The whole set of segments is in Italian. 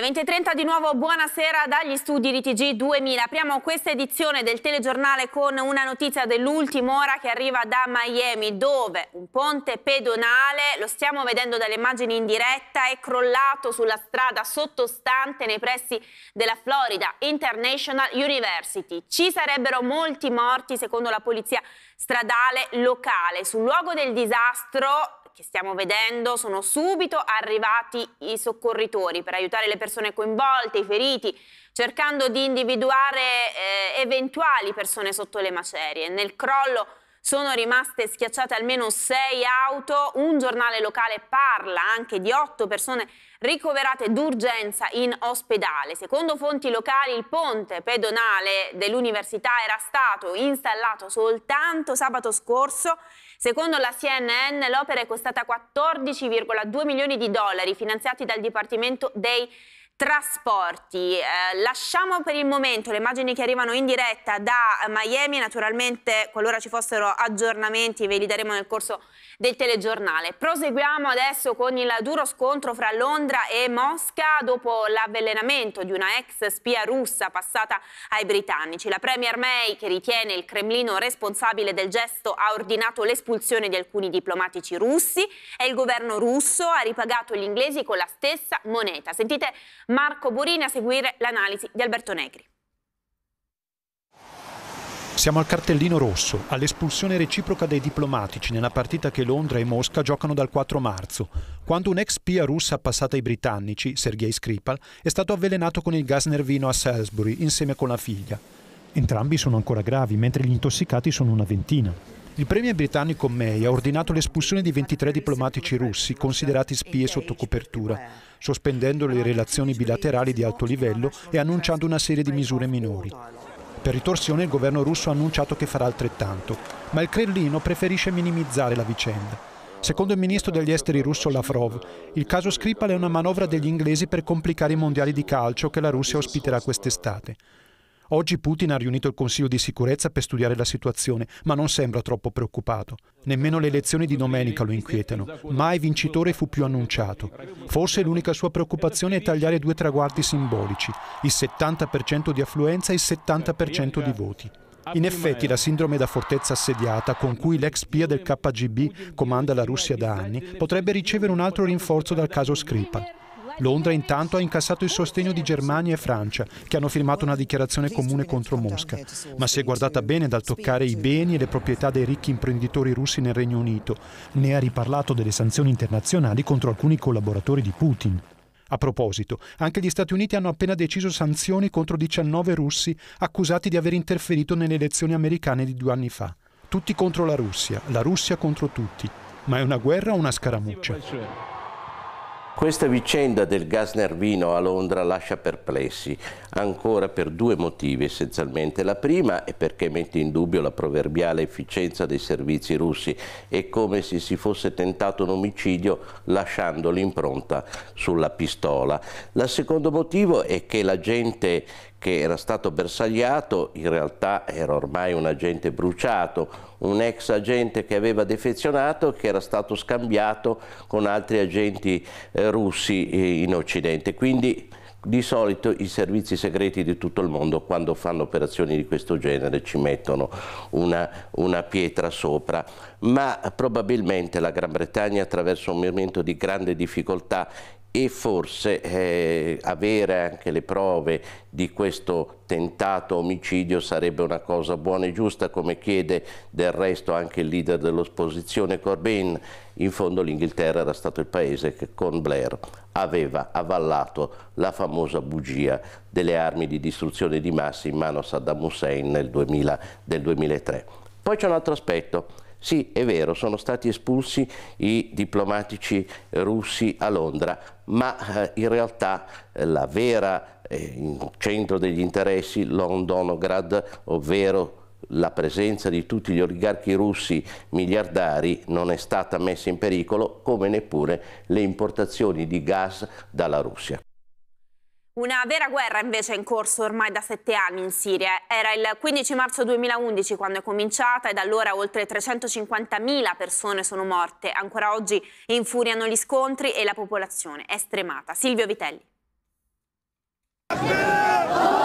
Le 20.30 di nuovo, buonasera dagli studi di TG 2000. Apriamo questa edizione del telegiornale con una notizia dell'ultima ora che arriva da Miami, dove un ponte pedonale, lo stiamo vedendo dalle immagini in diretta, è crollato sulla strada sottostante nei pressi della Florida International University. Ci sarebbero molti morti secondo la polizia stradale locale. Sul luogo del disastro che stiamo vedendo, sono subito arrivati i soccorritori per aiutare le persone coinvolte, i feriti, cercando di individuare eh, eventuali persone sotto le macerie. Nel crollo sono rimaste schiacciate almeno sei auto, un giornale locale parla anche di otto persone ricoverate d'urgenza in ospedale. Secondo fonti locali il ponte pedonale dell'università era stato installato soltanto sabato scorso. Secondo la CNN l'opera è costata 14,2 milioni di dollari finanziati dal Dipartimento dei trasporti. Eh, lasciamo per il momento le immagini che arrivano in diretta da Miami, naturalmente qualora ci fossero aggiornamenti ve li daremo nel corso del telegiornale. Proseguiamo adesso con il duro scontro fra Londra e Mosca dopo l'avvelenamento di una ex spia russa passata ai britannici. La Premier May, che ritiene il Cremlino responsabile del gesto, ha ordinato l'espulsione di alcuni diplomatici russi e il governo russo ha ripagato gli inglesi con la stessa moneta. Sentite Marco Burini a seguire l'analisi di Alberto Negri. Siamo al cartellino rosso, all'espulsione reciproca dei diplomatici nella partita che Londra e Mosca giocano dal 4 marzo, quando un ex pia russa passata ai britannici, Sergei Skripal, è stato avvelenato con il gas nervino a Salisbury insieme con la figlia. Entrambi sono ancora gravi, mentre gli intossicati sono una ventina. Il premier britannico May ha ordinato l'espulsione di 23 diplomatici russi considerati spie sotto copertura, sospendendo le relazioni bilaterali di alto livello e annunciando una serie di misure minori. Per ritorsione il governo russo ha annunciato che farà altrettanto, ma il Cremlino preferisce minimizzare la vicenda. Secondo il ministro degli esteri russo Lavrov, il caso Skripal è una manovra degli inglesi per complicare i mondiali di calcio che la Russia ospiterà quest'estate. Oggi Putin ha riunito il Consiglio di sicurezza per studiare la situazione, ma non sembra troppo preoccupato. Nemmeno le elezioni di domenica lo inquietano. Mai vincitore fu più annunciato. Forse l'unica sua preoccupazione è tagliare due traguardi simbolici, il 70% di affluenza e il 70% di voti. In effetti la sindrome da fortezza assediata con cui l'ex pia del KGB comanda la Russia da anni potrebbe ricevere un altro rinforzo dal caso Skripal. Londra intanto ha incassato il sostegno di Germania e Francia, che hanno firmato una dichiarazione comune contro Mosca, ma si è guardata bene dal toccare i beni e le proprietà dei ricchi imprenditori russi nel Regno Unito. né ha riparlato delle sanzioni internazionali contro alcuni collaboratori di Putin. A proposito, anche gli Stati Uniti hanno appena deciso sanzioni contro 19 russi accusati di aver interferito nelle elezioni americane di due anni fa. Tutti contro la Russia, la Russia contro tutti. Ma è una guerra o una scaramuccia? Questa vicenda del gas nervino a Londra lascia perplessi, ancora per due motivi essenzialmente. La prima è perché mette in dubbio la proverbiale efficienza dei servizi russi, è come se si fosse tentato un omicidio lasciando l'impronta sulla pistola. La secondo motivo è che la gente che era stato bersagliato, in realtà era ormai un agente bruciato, un ex agente che aveva defezionato che era stato scambiato con altri agenti eh, russi eh, in Occidente. Quindi di solito i servizi segreti di tutto il mondo quando fanno operazioni di questo genere ci mettono una, una pietra sopra, ma probabilmente la Gran Bretagna attraverso un momento di grande difficoltà e forse eh, avere anche le prove di questo tentato omicidio sarebbe una cosa buona e giusta, come chiede del resto anche il leader dell'opposizione Corbyn. In fondo l'Inghilterra era stato il paese che con Blair aveva avallato la famosa bugia delle armi di distruzione di massa in mano a Saddam Hussein nel 2000, del 2003. Poi c'è un altro aspetto. Sì, è vero, sono stati espulsi i diplomatici russi a Londra, ma eh, in realtà eh, la vera eh, in centro degli interessi Londonograd, ovvero la presenza di tutti gli oligarchi russi miliardari non è stata messa in pericolo, come neppure le importazioni di gas dalla Russia. Una vera guerra invece è in corso ormai da sette anni in Siria. Era il 15 marzo 2011 quando è cominciata e da allora oltre 350.000 persone sono morte. Ancora oggi infuriano gli scontri e la popolazione è stremata. Silvio Vitelli. Yeah!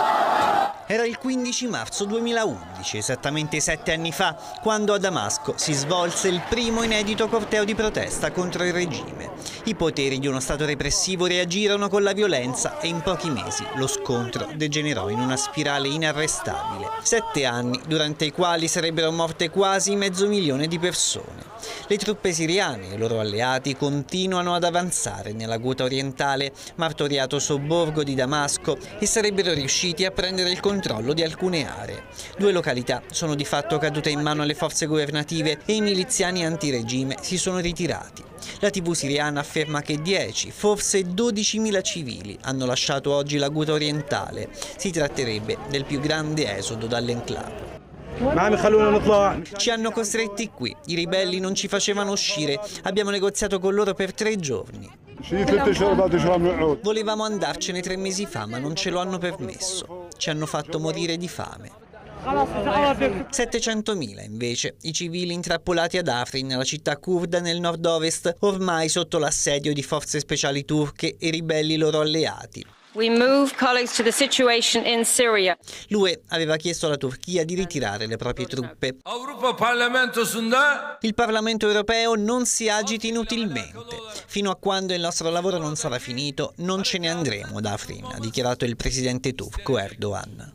Era il 15 marzo 2011, esattamente sette anni fa, quando a Damasco si svolse il primo inedito corteo di protesta contro il regime. I poteri di uno Stato repressivo reagirono con la violenza e in pochi mesi lo scontro degenerò in una spirale inarrestabile. Sette anni durante i quali sarebbero morte quasi mezzo milione di persone. Le truppe siriane e i loro alleati continuano ad avanzare nella Guta orientale, martoriato sobborgo di Damasco, e sarebbero riusciti a prendere il controllo controllo di alcune aree. Due località sono di fatto cadute in mano alle forze governative e i miliziani antiregime si sono ritirati. La TV siriana afferma che 10, forse 12.000 civili hanno lasciato oggi la Guta orientale. Si tratterebbe del più grande esodo dall'enclave. Ci hanno costretti qui, i ribelli non ci facevano uscire, abbiamo negoziato con loro per tre giorni. Diciamo, Volevamo andarcene tre mesi fa ma non ce lo hanno permesso ci hanno fatto morire di fame. 700.000 invece i civili intrappolati ad Afrin, la città kurda nel nord-ovest, ormai sotto l'assedio di forze speciali turche e ribelli loro alleati. L'UE aveva chiesto alla Turchia di ritirare le proprie truppe. Il Parlamento europeo non si agiti inutilmente. Fino a quando il nostro lavoro non sarà finito, non ce ne andremo da Afrin, ha dichiarato il presidente turco Erdogan.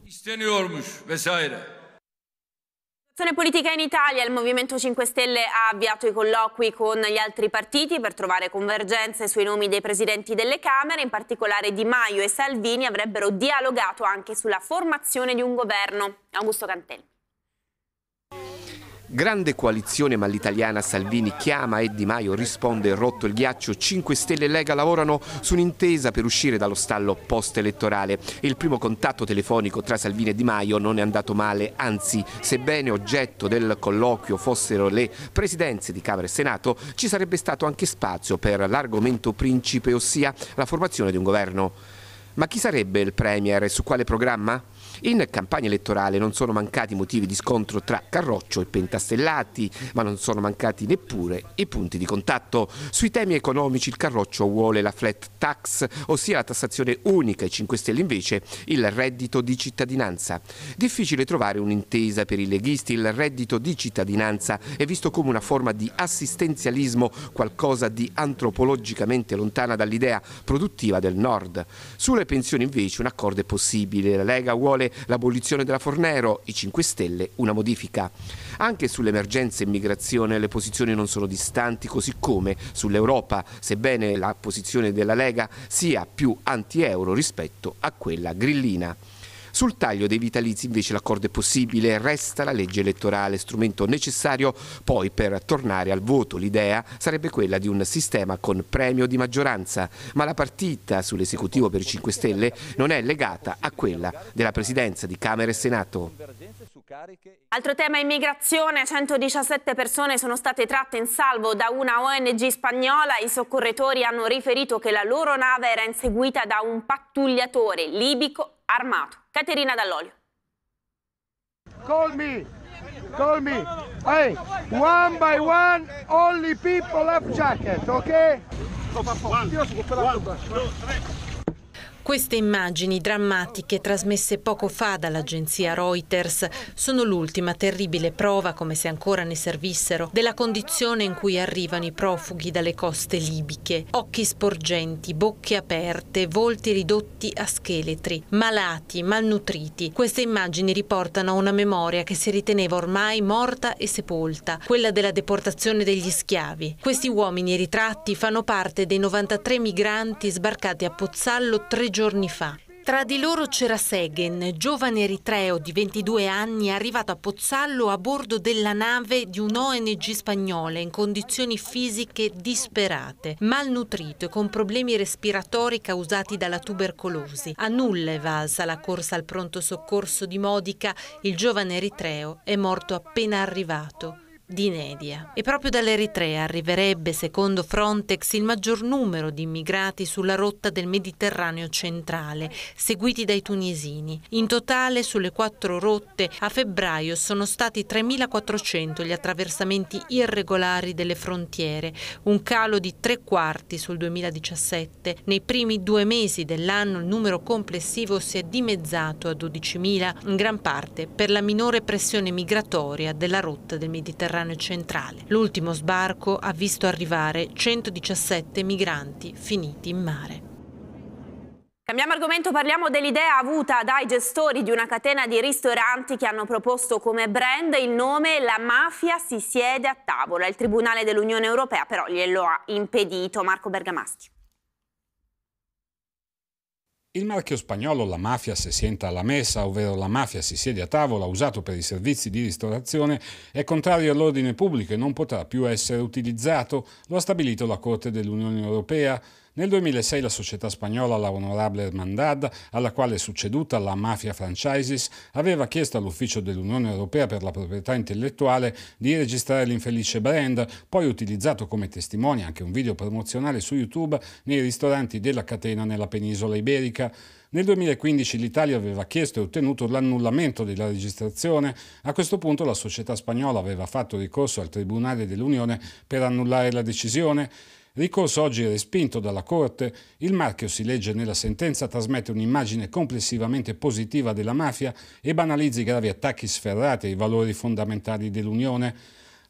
Situazione politica in Italia, il Movimento 5 Stelle ha avviato i colloqui con gli altri partiti per trovare convergenze sui nomi dei presidenti delle Camere, in particolare Di Maio e Salvini avrebbero dialogato anche sulla formazione di un governo. Augusto Cantelli. Grande coalizione ma l'italiana Salvini chiama e Di Maio risponde rotto il ghiaccio. 5 Stelle e Lega lavorano su un'intesa per uscire dallo stallo post-elettorale. Il primo contatto telefonico tra Salvini e Di Maio non è andato male, anzi, sebbene oggetto del colloquio fossero le presidenze di Camera e Senato, ci sarebbe stato anche spazio per l'argomento principe, ossia la formazione di un governo. Ma chi sarebbe il Premier e su quale programma? In campagna elettorale non sono mancati motivi di scontro tra Carroccio e Pentastellati, ma non sono mancati neppure i punti di contatto. Sui temi economici il Carroccio vuole la flat tax, ossia la tassazione unica, e 5 Stelle invece il reddito di cittadinanza. Difficile trovare un'intesa per i leghisti, il reddito di cittadinanza è visto come una forma di assistenzialismo, qualcosa di antropologicamente lontana dall'idea produttiva del nord. Sulle pensioni invece un accordo è possibile, la Lega vuole l'abolizione della Fornero, i 5 Stelle una modifica. Anche sull'emergenza immigrazione le posizioni non sono distanti, così come sull'Europa, sebbene la posizione della Lega sia più anti-euro rispetto a quella grillina. Sul taglio dei vitalizi invece l'accordo è possibile, resta la legge elettorale, strumento necessario poi per tornare al voto. L'idea sarebbe quella di un sistema con premio di maggioranza, ma la partita sull'esecutivo per i 5 Stelle non è legata a quella della presidenza di Camera e Senato cariche. Altro tema immigrazione, 117 persone sono state tratte in salvo da una ONG spagnola, i soccorritori hanno riferito che la loro nave era inseguita da un pattugliatore libico armato. Caterina Dall'Olio. Call me, call me. Hey, one by one, only people have jacket, ok? One, two, three. Queste immagini drammatiche trasmesse poco fa dall'agenzia Reuters sono l'ultima terribile prova, come se ancora ne servissero, della condizione in cui arrivano i profughi dalle coste libiche. Occhi sporgenti, bocche aperte, volti ridotti a scheletri, malati, malnutriti. Queste immagini riportano a una memoria che si riteneva ormai morta e sepolta, quella della deportazione degli schiavi. Questi uomini ritratti fanno parte dei 93 migranti sbarcati a Pozzallo tre giorni giorni fa. Tra di loro c'era Segen, giovane eritreo di 22 anni arrivato a Pozzallo a bordo della nave di un ONG spagnola in condizioni fisiche disperate, malnutrito e con problemi respiratori causati dalla tubercolosi. A nulla è valsa la corsa al pronto soccorso di Modica, il giovane eritreo è morto appena arrivato di Nedia. E proprio dall'Eritrea arriverebbe, secondo Frontex, il maggior numero di immigrati sulla rotta del Mediterraneo centrale, seguiti dai tunisini. In totale, sulle quattro rotte, a febbraio sono stati 3.400 gli attraversamenti irregolari delle frontiere, un calo di tre quarti sul 2017. Nei primi due mesi dell'anno il numero complessivo si è dimezzato a 12.000, in gran parte per la minore pressione migratoria della rotta del Mediterraneo Mediterraneo centrale. L'ultimo sbarco ha visto arrivare 117 migranti finiti in mare. Cambiamo argomento, parliamo dell'idea avuta dai gestori di una catena di ristoranti che hanno proposto come brand il nome La mafia si siede a tavola. Il Tribunale dell'Unione Europea però glielo ha impedito. Marco Bergamaschi. Il marchio spagnolo La mafia si sienta alla messa, ovvero La mafia si siede a tavola, usato per i servizi di ristorazione, è contrario all'ordine pubblico e non potrà più essere utilizzato, lo ha stabilito la Corte dell'Unione Europea. Nel 2006 la società spagnola La Honorable Hermandad, alla quale è succeduta la Mafia Franchises, aveva chiesto all'Ufficio dell'Unione Europea per la proprietà intellettuale di registrare l'infelice brand, poi utilizzato come testimonia anche un video promozionale su YouTube nei ristoranti della catena nella penisola iberica Repubblica. Nel 2015 l'Italia aveva chiesto e ottenuto l'annullamento della registrazione. A questo punto la società spagnola aveva fatto ricorso al Tribunale dell'Unione per annullare la decisione. Ricorso oggi respinto dalla Corte, il marchio si legge nella sentenza trasmette un'immagine complessivamente positiva della mafia e banalizza i gravi attacchi sferrati ai valori fondamentali dell'Unione.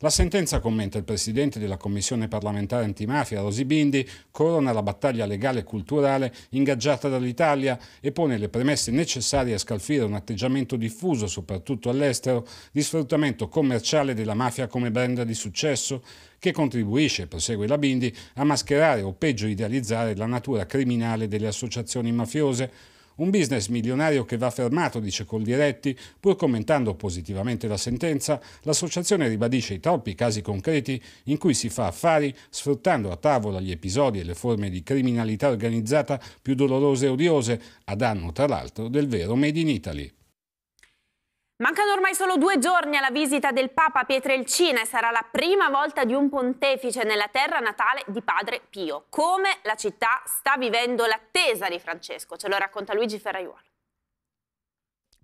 La sentenza commenta il presidente della commissione parlamentare antimafia, Rosi Bindi, corona la battaglia legale e culturale ingaggiata dall'Italia e pone le premesse necessarie a scalfire un atteggiamento diffuso, soprattutto all'estero, di sfruttamento commerciale della mafia come brand di successo, che contribuisce, prosegue la Bindi, a mascherare o peggio idealizzare la natura criminale delle associazioni mafiose un business milionario che va fermato, dice Coldiretti, pur commentando positivamente la sentenza, l'associazione ribadisce i troppi casi concreti in cui si fa affari sfruttando a tavola gli episodi e le forme di criminalità organizzata più dolorose e odiose, a danno tra l'altro del vero Made in Italy. Mancano ormai solo due giorni alla visita del Papa Pietrelcina e sarà la prima volta di un pontefice nella terra natale di padre Pio. Come la città sta vivendo l'attesa di Francesco, ce lo racconta Luigi Ferraiuolo.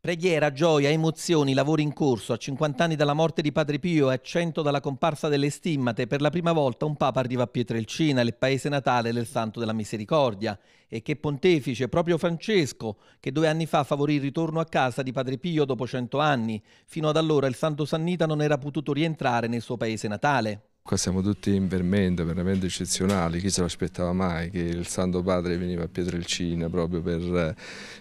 Preghiera, gioia, emozioni, lavori in corso. A 50 anni dalla morte di Padre Pio e a 100 dalla comparsa delle stimmate, per la prima volta un Papa arriva a Pietrelcina, il paese natale del Santo della Misericordia. E che pontefice, proprio Francesco, che due anni fa favorì il ritorno a casa di Padre Pio dopo 100 anni. Fino ad allora il Santo Sannita non era potuto rientrare nel suo paese natale. Qua siamo tutti in vermento, veramente eccezionali, chi se lo aspettava mai che il Santo Padre veniva a Pietrelcina proprio per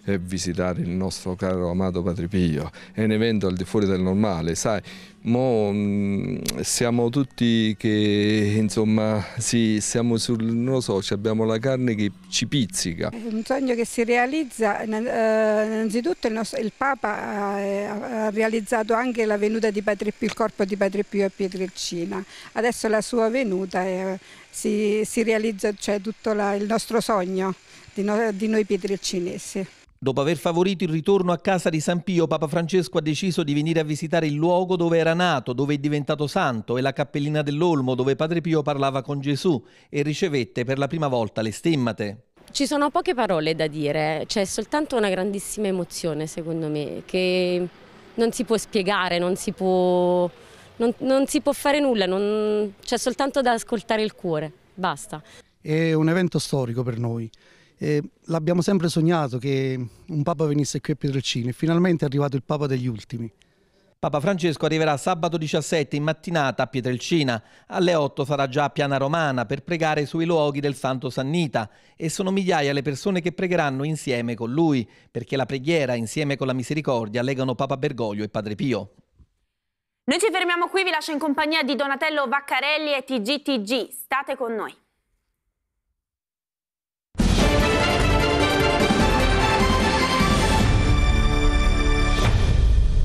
eh, eh, visitare il nostro caro amato Padre Pio. È un evento al di fuori del normale, sai, Mo mh, mm, siamo tutti che insomma sì, siamo sul, non lo so, abbiamo la carne che ci pizzica. È Un sogno che si realizza, eh, innanzitutto il, nostro, il Papa ha, eh, ha, realizzato anche la venuta di Padre Pio, il corpo di Padre Pio a Pietrelcina, adesso la sua venuta è, eh, si, si, realizza cioè, tutto la, il nostro sogno di, no, di noi pietrelcinesi. Dopo aver favorito il ritorno a casa di San Pio, Papa Francesco ha deciso di venire a visitare il luogo dove era nato, dove è diventato santo, e la cappellina dell'Olmo, dove Padre Pio parlava con Gesù e ricevette per la prima volta le stemmate. Ci sono poche parole da dire, c'è soltanto una grandissima emozione secondo me, che non si può spiegare, non si può, non, non si può fare nulla, c'è soltanto da ascoltare il cuore, basta. È un evento storico per noi, eh, l'abbiamo sempre sognato che un Papa venisse qui a Pietrelcina e finalmente è arrivato il Papa degli ultimi. Papa Francesco arriverà sabato 17 in mattinata a Pietrelcina. Alle 8 sarà già a Piana Romana per pregare sui luoghi del Santo Sannita e sono migliaia le persone che pregheranno insieme con lui, perché la preghiera insieme con la misericordia legano Papa Bergoglio e Padre Pio. Noi ci fermiamo qui, vi lascio in compagnia di Donatello Vaccarelli e TGTG. State con noi.